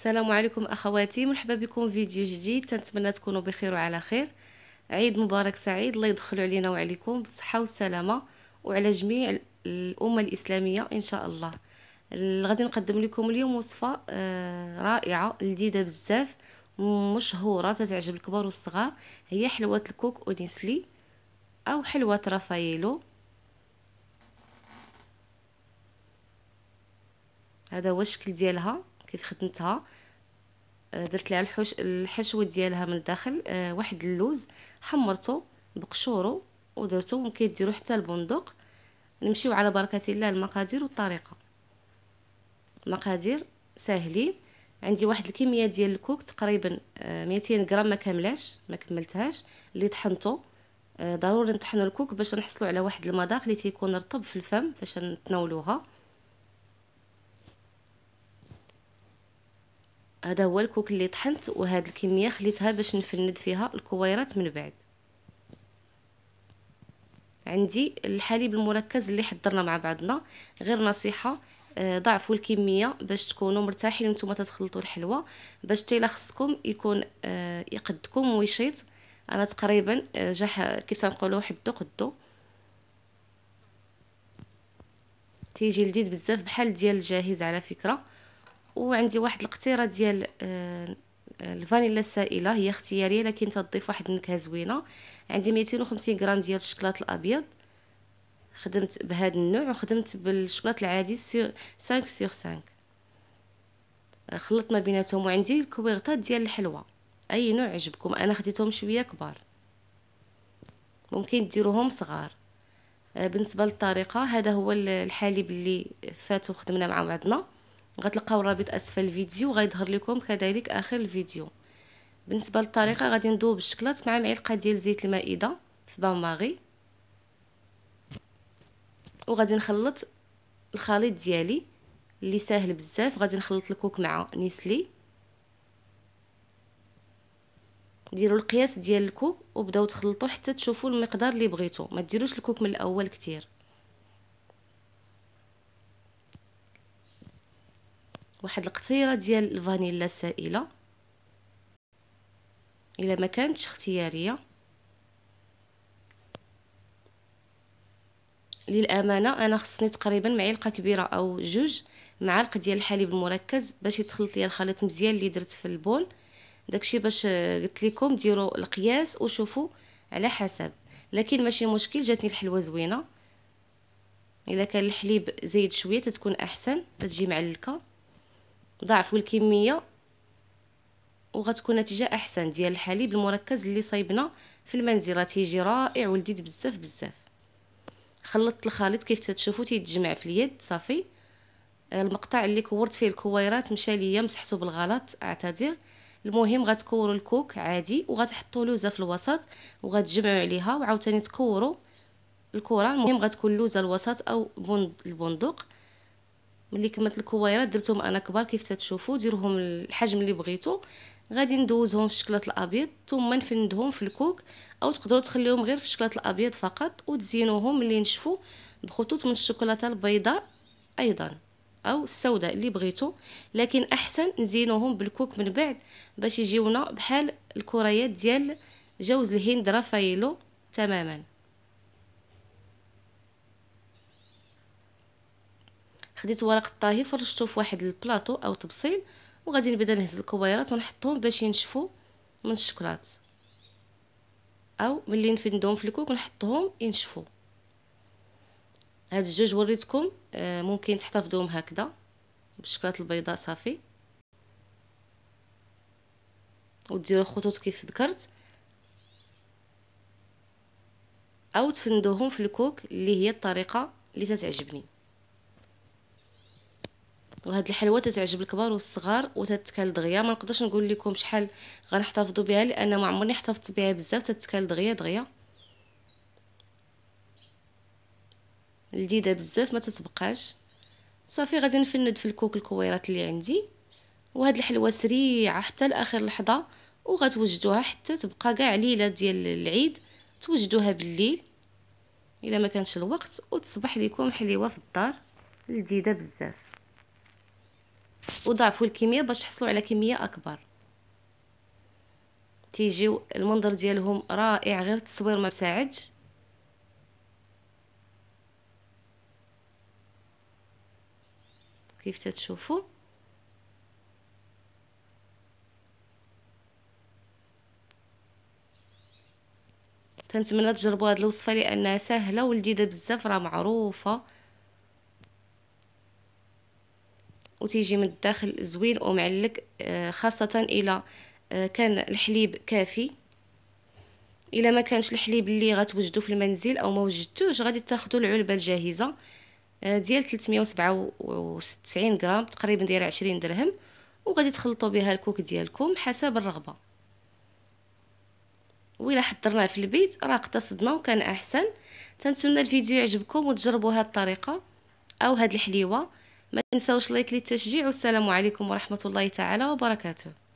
السلام عليكم اخواتي مرحبا بكم فيديو جديد نتمنى تكونوا بخير وعلى خير عيد مبارك سعيد الله يدخلوا علينا وعليكم بالصحه والسلامه وعلى جميع الامه الاسلاميه ان شاء الله غادي نقدم لكم اليوم وصفه آه، رائعه لذيذه بزاف مشهوره تتعجب الكبار والصغار هي حلوه الكوك اونيسلي او حلوه رافايلو هذا هو الشكل ديالها كيف خدمتها آه، درت لها الحش الحشوه ديالها من الداخل آه، واحد اللوز حمرته بقشورو ودرتو ممكن ديروا حتى البندق نمشيو على بركه الله المقادير والطريقه مقادير ساهلين عندي واحد الكميه ديال الكوك تقريبا 200 آه، غرام ما كاملاش ما كملتهاش اللي طحنته ضروري نطحنوا الكوك باش نحصلوا على واحد المذاق اللي تيكون رطب في الفم فاش نتناولوها هذا هو الكوك اللي طحنت وهاد الكميه خليتها باش نفند فيها الكويرات من بعد عندي الحليب المركز اللي حضرنا مع بعضنا غير نصيحه آه، ضعفوا الكميه باش تكونوا مرتاحين نتوما تتخلطوا الحلوى باش تيلا خصكم يكون آه، يقدكم ويشيط انا تقريبا آه، جا كيف تنقولوا حدو قدو تيجي لذيذ بزاف بحال ديال الجاهز على فكره وعندي واحد القطيره ديال آه، الفانيلا السائله هي اختياريه لكن تضيف واحد النكهه زوينه عندي 250 غرام ديال الشكلاط الابيض خدمت بهذا النوع وخدمت بالشكلاط العادي 5 سور 5 خلطت ما بيناتهم وعندي الكويغطات ديال الحلوى اي نوع عجبكم انا خديتهم شويه كبار ممكن ديروهم صغار آه، بالنسبه للطريقه هذا هو الحليب اللي فات وخدمنا مع بعضنا غتلقاو الرابط اسفل الفيديو وغيظهر لكم كذلك اخر الفيديو بالنسبه للطريقه غادي نذوب الشكلاط مع معلقه ديال زيت المائده في بان ماغي وغادي نخلط الخليط ديالي اللي ساهل بزاف غادي نخلط الكوك مع نيسلي ديروا القياس ديال الكوك وبداو تخلطوا حتى تشوفوا المقدار اللي بغيتو ما ديروش الكوك من الاول كتير واحد القطيره ديال الفانيلا سائله الا ما كانتش اختياريه للامانه انا خصني تقريبا معلقه كبيره او جوج معالق ديال الحليب المركز باش يتخلط ليا الخليط مزيان اللي درت في البول داكشي باش قلت لكم ديروا القياس وشوفوا على حسب لكن ماشي مشكل جاتني الحلوه زوينه الا كان الحليب زايد شويه تتكون احسن تتجي معلكه ضاعفوا الكميه وغتكون نتيجه احسن ديال الحليب المركز اللي صايبنا في المنزل تيجي رائع ولذيذ بزاف بزاف خلطت الخليط كيف تشوفوا تيتجمع في اليد صافي آه، المقطع اللي كورت فيه الكويرات مشى ليا مسحته بالغلط اعتذر المهم غتكوروا الكوك عادي وغتحطوا لوزه في الوسط وغتجمعوا عليها وعاوتاني تكوروا الكره المهم غتكون لوزه الوسط او بند البندق ملي كملت الكويرات درتهم انا كبار كيف تتشوفوا ديروهم الحجم اللي بغيتو غادي ندوزهم في الشكلات الابيض ثم نفندهم في الكوك او تقدروا تخليهم غير في الشكلات الابيض فقط وتزينوهم ملي نشفوا بخطوط من الشوكولاته البيضاء ايضا او السوداء اللي بغيتو لكن احسن نزينوهم بالكوك من بعد باش يجيونا بحال الكريات ديال جوز الهند رافايلو تماما خديت ورق الطهي فرشته في واحد البلاطو او طبسيل وغادي نبدا نهز الكويرات ونحطهم باش ينشفوا من الشكلاط او ملي نفندهم في الكوك نحطهم ينشفوا هاد الجوج وريتكم آه، ممكن تحتفظوهم هكذا بالشكلاط البيضاء صافي وديروا خطوط كيف ذكرت او تفندوهم في الكوك اللي هي الطريقه اللي تتعجبني وهاد الحلوه تتعجب الكبار والصغار وتتكال دغيا ما نقدرش نقول لكم شحال غنحتفظوا بها لان ما عمرني احتفظت بها بزاف تتكال دغيا دغيا لذيذه بزاف ما تتبقاش صافي غادي نفند في الكوك الكويرات اللي عندي وهاد الحلوه سريعه حتى لاخر لحظه وغتوجدوها حتى تبقى كاع ليله ديال العيد توجدوها بالليل الا ما كانش الوقت وتصبح لكم حليوه في الدار لذيذه بزاف وضاعفوا الكميه باش تحصلوا على كميه اكبر تيجيو المنظر ديالهم رائع غير التصوير ما مساعدش كيف تتشوفوا تنتمنى تجربوا هاد الوصفه لانها سهله ولذيذه بزاف راه معروفه وتيجي من الداخل زوين ومعلق آه، خاصة إلى آه، كان الحليب كافي الا ما كانش الحليب اللي غتوجدو في المنزل او ما وجدتوش غادي تاخدو العلبه الجاهزه آه، ديال 397 غرام تقريبا داير 20 درهم وغادي تخلطوا بها الكوك ديالكم حسب الرغبه وإلا حضرناه في البيت راه اقتصدنا وكان احسن تنتمنى الفيديو يعجبكم وتجربوا هاد الطريقه او هاد الحليوه ما تنسوش لايك للتشجيع والسلام عليكم ورحمه الله تعالى وبركاته